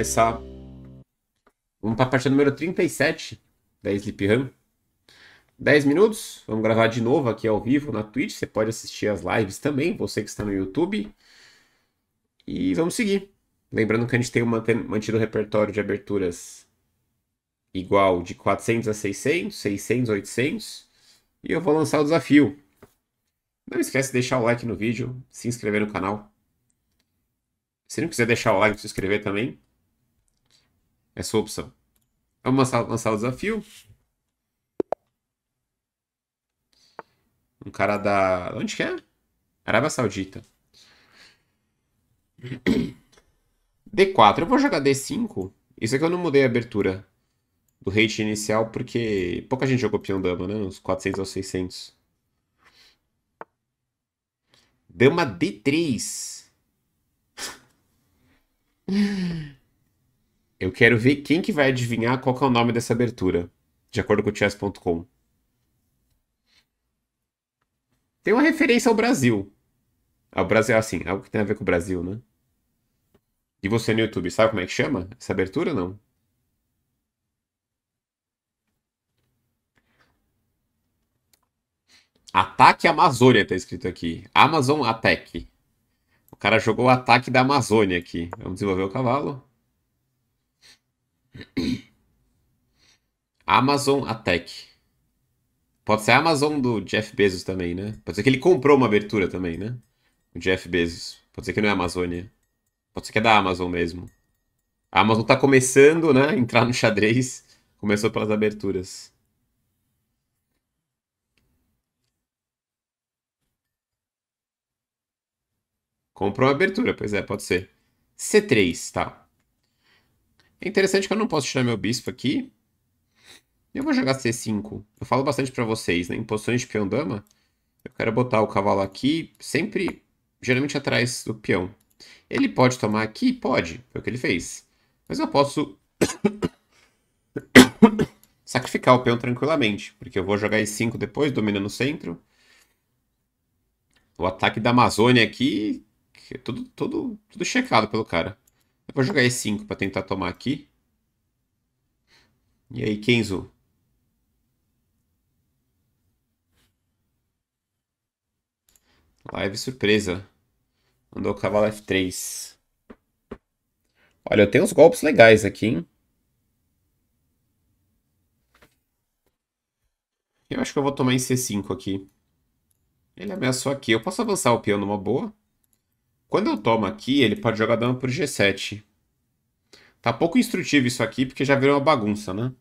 começar. Vamos para a parte número 37 da Sleep Run. 10 minutos, vamos gravar de novo aqui ao vivo na Twitch. Você pode assistir as lives também, você que está no YouTube. E vamos seguir. Lembrando que a gente tem mantido o repertório de aberturas igual de 400 a 600, 600 800. E eu vou lançar o desafio. Não esquece de deixar o like no vídeo, se inscrever no canal. Se não quiser deixar o like se inscrever também, é a sua opção. Vamos lançar o desafio. Um cara da. Onde que é? Arábia Saudita. D4. Eu vou jogar D5. Isso aqui eu não mudei a abertura do rate inicial porque pouca gente jogou peão dama, né? Uns 400 aos 600. Dama D3. Eu quero ver quem que vai adivinhar qual é o nome dessa abertura, de acordo com o chess.com. Tem uma referência ao Brasil. Ao Brasil, assim, algo que tem a ver com o Brasil, né? E você no YouTube, sabe como é que chama essa abertura ou não? Ataque Amazônia tá escrito aqui. Amazon Attack. O cara jogou o ataque da Amazônia aqui. Vamos desenvolver o cavalo. Amazon Attack. Pode ser a Amazon do Jeff Bezos também, né? Pode ser que ele comprou uma abertura também, né? O Jeff Bezos. Pode ser que não é a Amazônia. Pode ser que é da Amazon mesmo. A Amazon tá começando, né? Entrar no xadrez. Começou pelas aberturas. Comprou uma abertura, pois é, pode ser. C3, tá. É interessante que eu não posso tirar meu bispo aqui. Eu vou jogar C5. Eu falo bastante pra vocês, né? Em posições de peão-dama, eu quero botar o cavalo aqui, sempre, geralmente atrás do peão. Ele pode tomar aqui? Pode, foi o que ele fez. Mas eu posso sacrificar o peão tranquilamente, porque eu vou jogar E5 depois, dominando o centro. O ataque da Amazônia aqui, é tudo, tudo, tudo checado pelo cara vou jogar E5 para tentar tomar aqui. E aí, Kenzo? Live surpresa. Mandou o cavalo F3. Olha, eu tenho uns golpes legais aqui, hein? Eu acho que eu vou tomar em C5 aqui. Ele ameaçou aqui. Eu posso avançar o peão numa boa. Quando eu tomo aqui, ele pode jogar dama por G7. Tá pouco instrutivo isso aqui, porque já virou uma bagunça, né?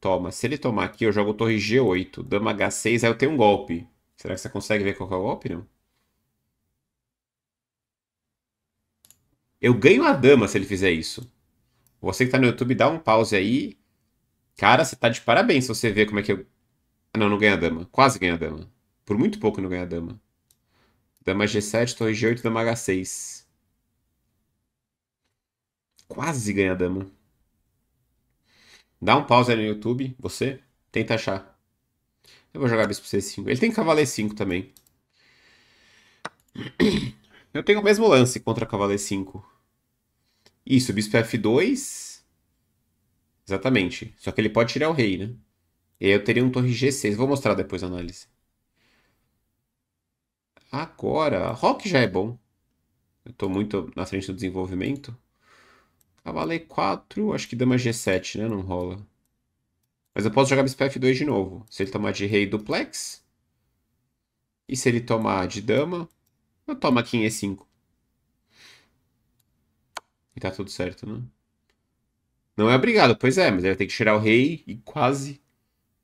Toma. Se ele tomar aqui, eu jogo torre G8, dama H6, aí eu tenho um golpe. Será que você consegue ver qual é o golpe, não? Eu ganho a dama se ele fizer isso. Você que tá no YouTube, dá um pause aí. Cara, você tá de parabéns se você ver como é que eu... Ah, não, não ganha a dama. Quase ganha a dama. Por muito pouco não ganha a dama. Dama G7, torre G8, dama H6. Quase ganha a dama. Dá um pause aí no YouTube, você. Tenta achar. Eu vou jogar bispo C5. Ele tem cavaleiro 5 também. Eu tenho o mesmo lance contra cavaleiro 5. Isso, bispo F2. Exatamente. Só que ele pode tirar o rei, né? E aí eu teria um torre G6. Vou mostrar depois a análise. Agora, rock já é bom. Eu tô muito na frente do desenvolvimento. Cavalo 4 acho que dama G7, né? Não rola. Mas eu posso jogar bispo F2 de novo. Se ele tomar de rei duplex. E se ele tomar de dama, eu tomo aqui em E5. E tá tudo certo, né? Não é obrigado, pois é, mas ele tem que tirar o rei e quase.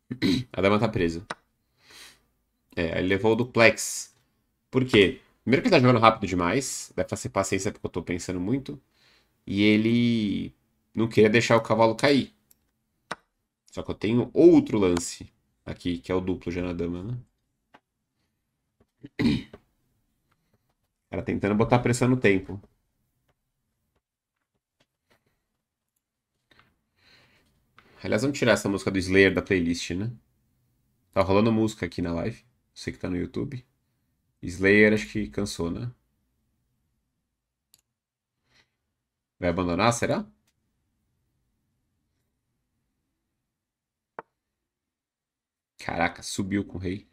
A dama tá presa. É, ele levou o duplex. Por quê? Primeiro que ele tá jogando rápido demais, deve fazer paciência porque eu tô pensando muito. E ele não queria deixar o cavalo cair. Só que eu tenho outro lance aqui, que é o duplo já na dama, né? era tentando botar pressão no tempo. Aliás, vamos tirar essa música do Slayer da playlist, né? Tá rolando música aqui na live. Você que tá no YouTube. Slayer acho que cansou, né? Vai abandonar, será? Caraca, subiu com o rei.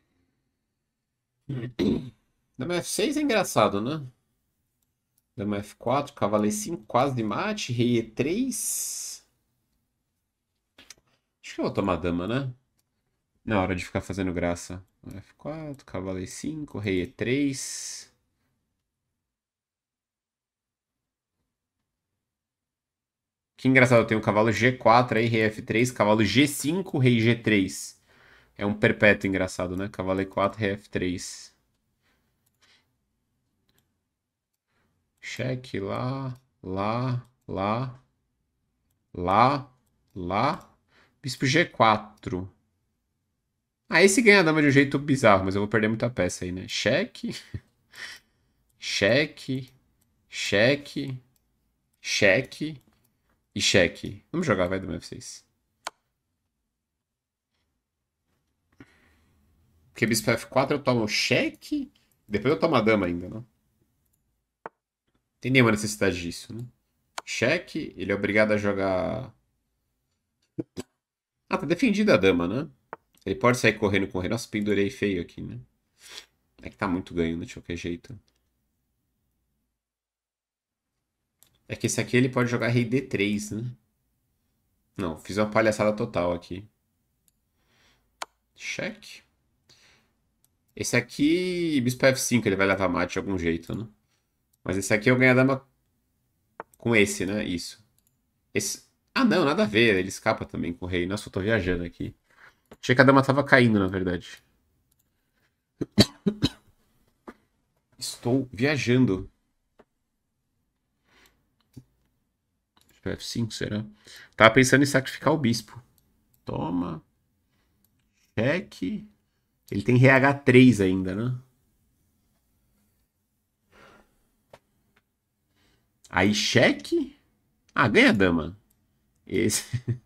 Dama F6 é engraçado, né? Dama F4, cavaleiro 5, quase de mate, rei E3. Acho que eu vou tomar dama, né? Na hora de ficar fazendo graça. F4, cavalo E5, rei E3. Que engraçado, tem o cavalo G4 aí, rei F3, cavalo G5, rei G3. É um perpétuo engraçado, né? Cavalo E4, rei F3. Cheque lá, lá, lá, lá, lá. Bispo G4. Ah, esse ganha a dama de um jeito bizarro, mas eu vou perder muita peça aí, né? Cheque. Cheque. Cheque. Cheque. E cheque. Vamos jogar, vai, dama F6. Porque bispo F4 eu tomo cheque. Depois eu tomo a dama ainda, não? Tem nenhuma necessidade disso, né? Cheque. Ele é obrigado a jogar... Ah, tá defendida a dama, né? Ele pode sair correndo, correndo. Nossa, pendurei feio aqui, né? É que tá muito ganho, né, De qualquer jeito. É que esse aqui ele pode jogar rei D3, né? Não, fiz uma palhaçada total aqui. Cheque. Esse aqui, bispo F5, ele vai levar mate de algum jeito, né? Mas esse aqui eu ganho a dama com esse, né? Isso. Esse... Ah, não, nada a ver. Ele escapa também com o rei. Nossa, eu tô viajando aqui. Achei que a dama tava caindo, na verdade. Estou viajando. F5, será? Tava pensando em sacrificar o bispo. Toma. Cheque. Ele tem RH3 ainda, né? Aí cheque. Ah, ganha a dama. Esse.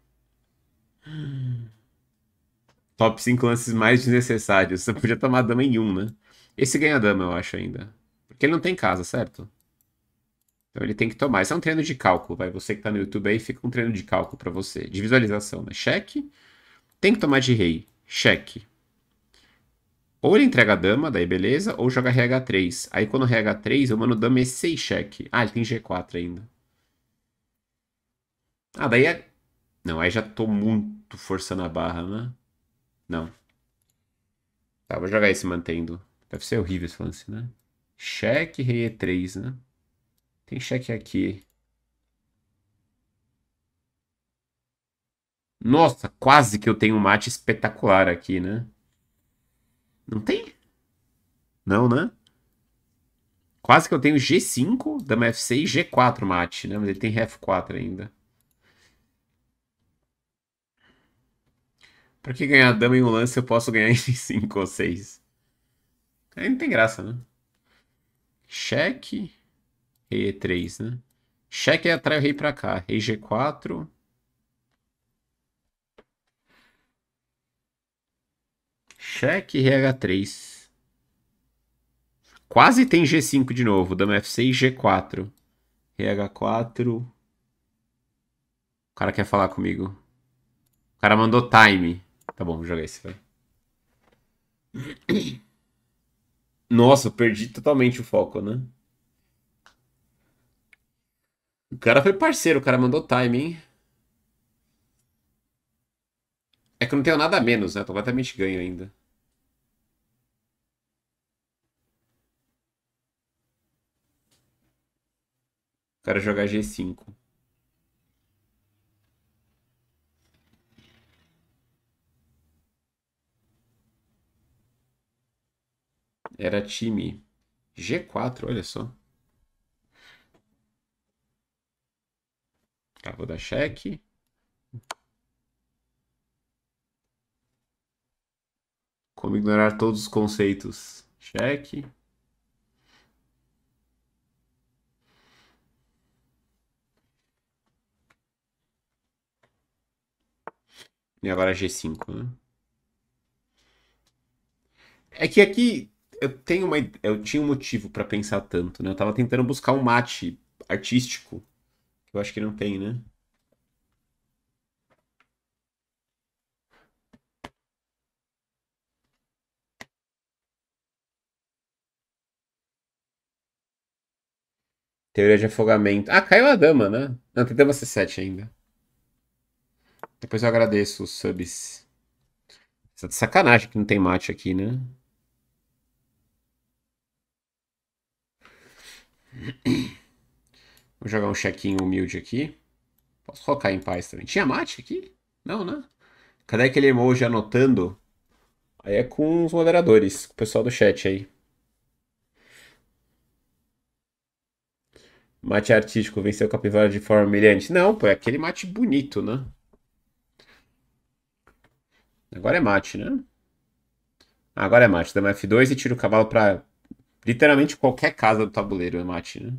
Top 5 lances mais desnecessários. Você podia tomar dama em 1, um, né? Esse ganha dama, eu acho, ainda. Porque ele não tem casa, certo? Então ele tem que tomar. Isso é um treino de cálculo, vai. Você que tá no YouTube aí, fica um treino de cálculo para você. De visualização, né? Cheque. Tem que tomar de rei. Cheque. Ou ele entrega a dama, daí beleza, ou joga RH3. Aí quando RH3, eu mando dama E6 cheque. Ah, ele tem G4 ainda. Ah, daí é... Não, aí já tô muito forçando a barra, né? Não. Tá, vou jogar esse mantendo. Deve ser horrível esse lance, né? Cheque, rei e3, né? Tem cheque aqui. Nossa, quase que eu tenho um mate espetacular aqui, né? Não tem? Não, né? Quase que eu tenho G5, dama F6 G4 mate, né? Mas ele tem F4 ainda. Pra que ganhar dama em um lance eu posso ganhar em 5 ou 6? Aí não tem graça, né? Cheque. E3, né? Cheque é atrai o rei pra cá. Rei G4. Cheque Rei H3. Quase tem G5 de novo. Dama F6 e G4. Rei H4. O cara quer falar comigo. O cara mandou time. time. Tá bom, vou jogar esse, vai. Nossa, eu perdi totalmente o foco, né? O cara foi parceiro, o cara mandou time, hein? É que eu não tenho nada a menos, né? Tô completamente ganho ainda. O cara jogar G5. Era time G4, olha só. Tá, vou dar cheque. Como ignorar todos os conceitos. Cheque. E agora G5, né? É que aqui eu tenho uma eu tinha um motivo para pensar tanto, né? Eu tava tentando buscar um mate artístico, que eu acho que não tem, né? Teoria de afogamento. Ah, caiu a dama, né? Não, tem dama C7 ainda. Depois eu agradeço os subs. Essa tá de sacanagem que não tem mate aqui, né? Vou jogar um chequinho humilde aqui. Posso colocar em paz também. Tinha mate aqui? Não, né? Cadê aquele emoji anotando? Aí é com os moderadores, com o pessoal do chat aí. Mate artístico venceu o capivara de forma humilhante. Não, pô, é aquele mate bonito, né? Agora é mate, né? Agora é mate. Dá F2 e tira o cavalo pra Literalmente qualquer casa do tabuleiro é mate, né?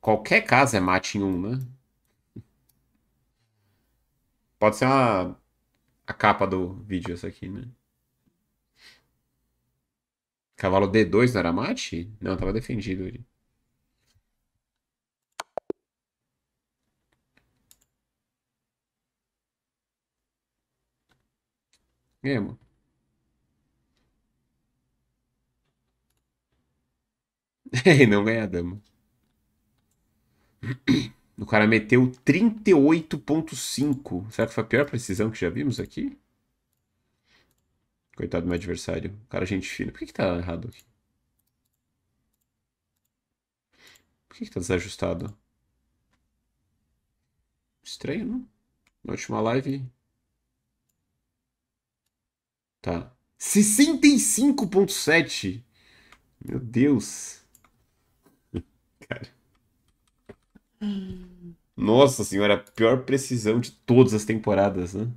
Qualquer casa é mate em um, né? Pode ser uma, a capa do vídeo essa aqui, né? Cavalo D2 não era mate? Não, tava defendido ele. Game. e não ganha a dama. O cara meteu 38.5. Será que foi a pior precisão que já vimos aqui? Coitado do meu adversário. O cara é gente fina. Por que, que tá errado aqui? Por que, que tá desajustado? Estranho, não? Na última live. Tá. 65.7. Meu Deus. Hum. Nossa senhora, a pior precisão de todas as temporadas, né?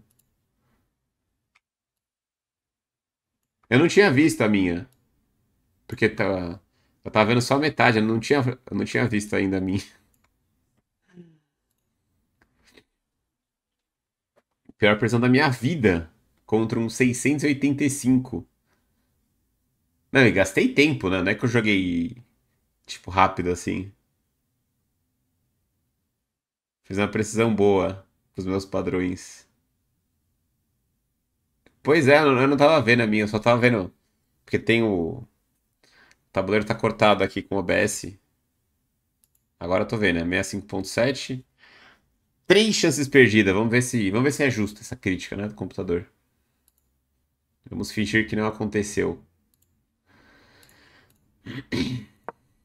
Eu não tinha visto a minha. Porque tá, eu tava vendo só a metade, eu não tinha, eu não tinha visto ainda a minha. Pior precisão da minha vida contra um 685. Não, e gastei tempo, né? Não é que eu joguei, tipo, rápido assim. Fiz uma precisão boa com os meus padrões. Pois é, eu não tava vendo a minha, eu só tava vendo. Porque tem o. O tabuleiro tá cortado aqui com OBS. Agora eu tô vendo, é 65.7. Três chances perdidas. Vamos ver se, vamos ver se é justo essa crítica, né, do computador. Vamos fingir que não aconteceu.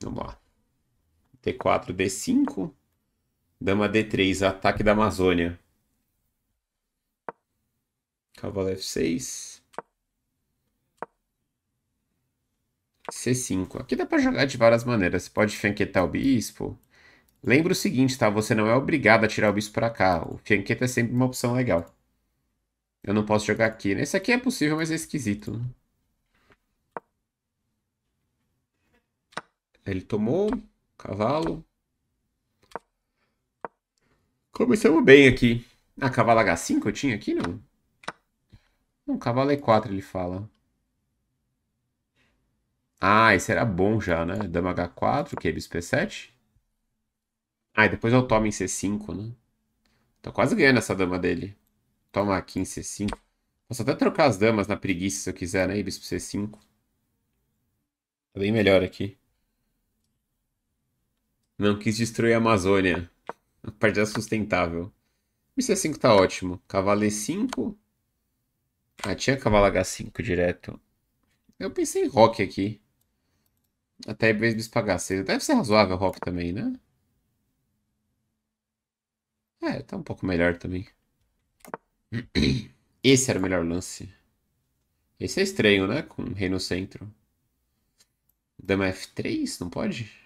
Vamos lá. T4, D5. Dama D3, ataque da Amazônia. Cavalo F6. C5. Aqui dá para jogar de várias maneiras. Você pode fianquetar o bispo. Lembra o seguinte, tá? Você não é obrigado a tirar o bispo para cá. O fianqueta é sempre uma opção legal. Eu não posso jogar aqui. Esse aqui é possível, mas é esquisito. Ele tomou. Cavalo. Começamos bem aqui. A ah, cavalo H5 eu tinha aqui, não? Não, cavalo E4 ele fala. Ah, esse era bom já, né? Dama H4, que bispo P7. Ah, e depois eu é tomo em C5, né? Tô quase ganhando essa dama dele. Toma aqui em C5. Posso até trocar as damas na preguiça se eu quiser, né? E bispo C5. Tá bem melhor aqui. Não quis destruir a Amazônia. A Partida sustentável. Missa 5 tá ótimo. Cavalo E5. Ah, tinha cavalo H5 direto. Eu pensei em rock aqui. Até em vez de pagar cedo. Deve ser razoável rock também, né? É, tá um pouco melhor também. Esse era o melhor lance. Esse é estranho, né? Com o rei no centro. Dama F3, Não pode? não pode?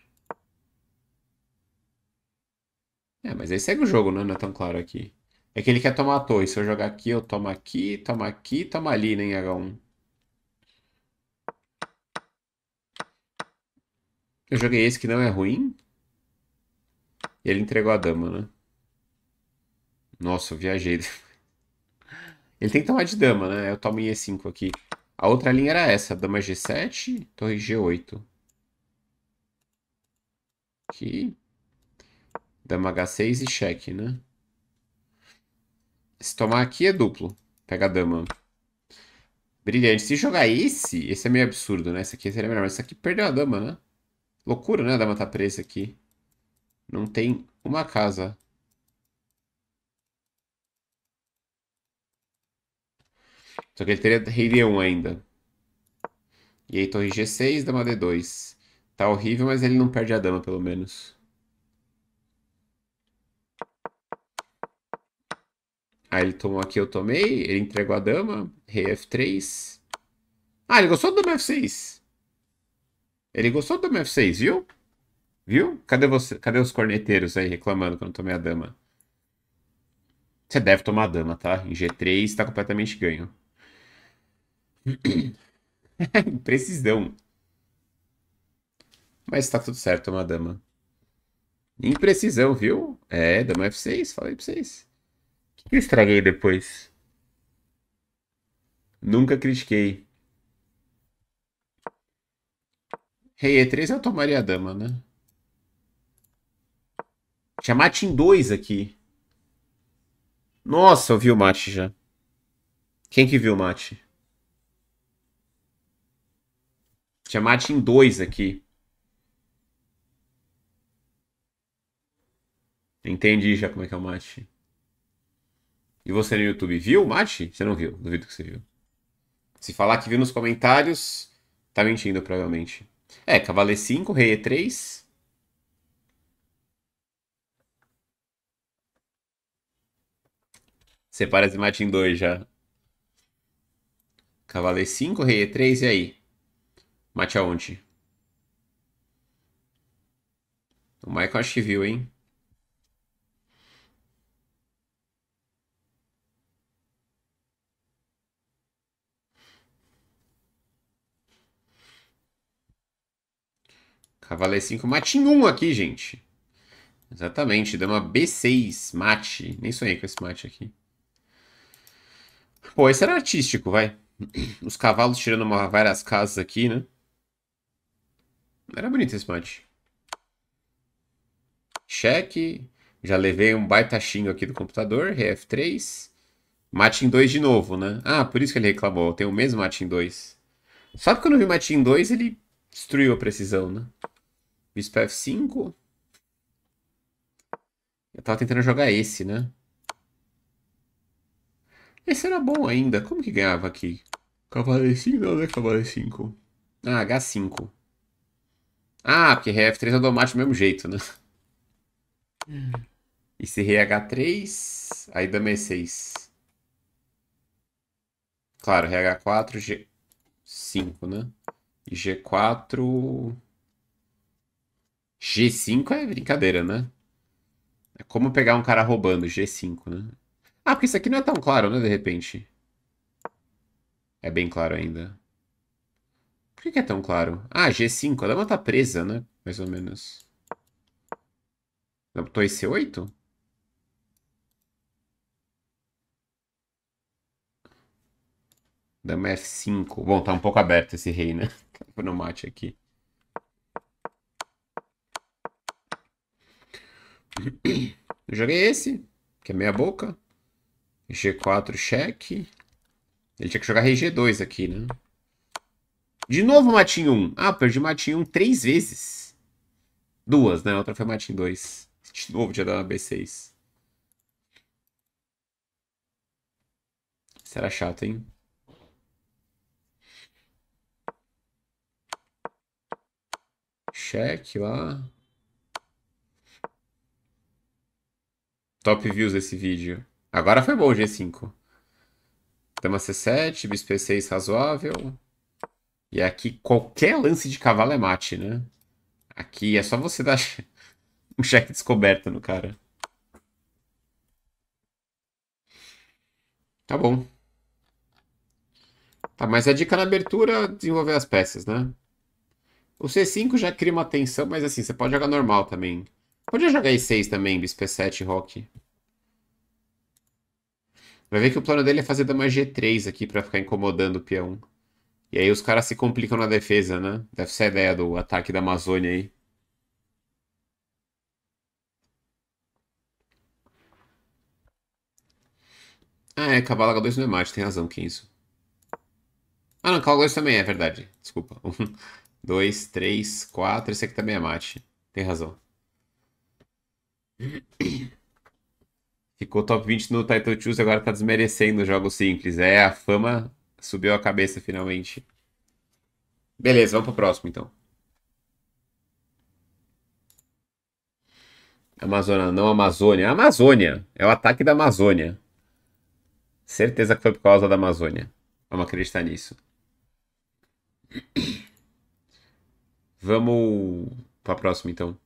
É, mas aí segue o jogo, né? Não é tão claro aqui. É que ele quer tomar a torre. Se eu jogar aqui, eu tomo aqui, tomo aqui, tomo ali, né, em H1. Eu joguei esse que não é ruim. E ele entregou a dama, né? Nossa, eu viajei. Ele tem que tomar de dama, né? Eu tomo em E5 aqui. A outra linha era essa. Dama G7, torre G8. Aqui. Dama H6 e cheque, né? Se tomar aqui é duplo. Pega a dama. Brilhante. Se jogar esse, esse é meio absurdo, né? Esse aqui seria melhor. Mas esse aqui perdeu a dama, né? Loucura, né? A dama tá presa aqui. Não tem uma casa. Só que ele teria rei D1 ainda. E aí torre G6, dama D2. Tá horrível, mas ele não perde a dama, pelo menos. Aí ele tomou aqui, eu tomei. Ele entregou a dama. Rei F3. Ah, ele gostou do dama F6. Ele gostou do dama F6, viu? Viu? Cadê, você, cadê os corneteiros aí reclamando que eu não tomei a dama? Você deve tomar a dama, tá? Em G3 está completamente ganho. Imprecisão. Mas tá tudo certo, uma dama. Imprecisão, viu? É, dama F6, falei pra vocês que estraguei depois? Nunca critiquei. Rei E3 eu tomaria a dama, né? Tinha mate em 2 aqui. Nossa, eu vi o mate já. Quem que viu o mate? Tinha mate em 2 aqui. Entendi já como é que é o mate e você no YouTube viu o mate? Você não viu, duvido que você viu. Se falar que viu nos comentários, tá mentindo, provavelmente. É, cavaleiro 5, rei E3. Separa esse mate em dois já. Cavaleiro 5, rei E3, e aí? Mate aonde? O Michael acho que viu, hein? Cavalé 5, mate em 1 aqui, gente. Exatamente, dama B6, mate. Nem sonhei com esse mate aqui. Pô, esse era artístico, vai. Os cavalos tirando uma, várias casas aqui, né? Era bonito esse mate. Cheque. Já levei um baitaxinho aqui do computador. RF3. Mate em 2 de novo, né? Ah, por isso que ele reclamou. Tem o mesmo mate em 2. Só quando eu vi mate em 2, ele destruiu a precisão, né? Bispo F5. Eu tava tentando jogar esse, né? Esse era bom ainda. Como que ganhava aqui? Cavalo E5 não, né? Cavalo E5. Ah, H5. Ah, porque ré F3 é automático do mesmo jeito, né? Esse E se H3, aí dama E6. Claro, ré H4, G5, né? E G4... G5 é brincadeira, né? É como pegar um cara roubando G5, né? Ah, porque isso aqui não é tão claro, né, de repente. É bem claro ainda. Por que, que é tão claro? Ah, G5, a dama tá presa, né? Mais ou menos. em C 8? Dama F5. Bom, tá um pouco aberto esse rei, né? No mate aqui. joguei esse, que é meia boca. G4 cheque. Ele tinha que jogar rei G2 aqui, né? De novo matinho 1. Ah, perdi matinho 1 três vezes. Duas, né? Outra foi matinho 2. De novo tinha dado uma B6. Será chato, hein? Cheque lá. Top views desse vídeo. Agora foi bom o G5. Dama C7, bispo c 6 razoável. E aqui qualquer lance de cavalo é mate, né? Aqui é só você dar um cheque descoberto no cara. Tá bom. Tá, mas a dica na abertura é desenvolver as peças, né? O C5 já cria uma tensão, mas assim, você pode jogar normal também. Podia jogar E6 também, bispo E7, rock. Vai ver que o plano dele é fazer dama G3 aqui pra ficar incomodando o peão. E aí os caras se complicam na defesa, né? Deve ser a ideia do ataque da Amazônia aí. Ah, é, cavalo H2 não é mate, tem razão, que é isso. Ah, não, cavalo H2 também é, é, verdade. Desculpa. 1, 2, 3, 4, esse aqui também é mate. Tem razão. Ficou top 20 no Title Choose, agora tá desmerecendo jogo simples. É, a fama subiu a cabeça finalmente. Beleza, vamos pro próximo então. Amazônia, não Amazônia. Amazônia! É o ataque da Amazônia. Certeza que foi por causa da Amazônia. Vamos acreditar nisso. Vamos pra próxima então.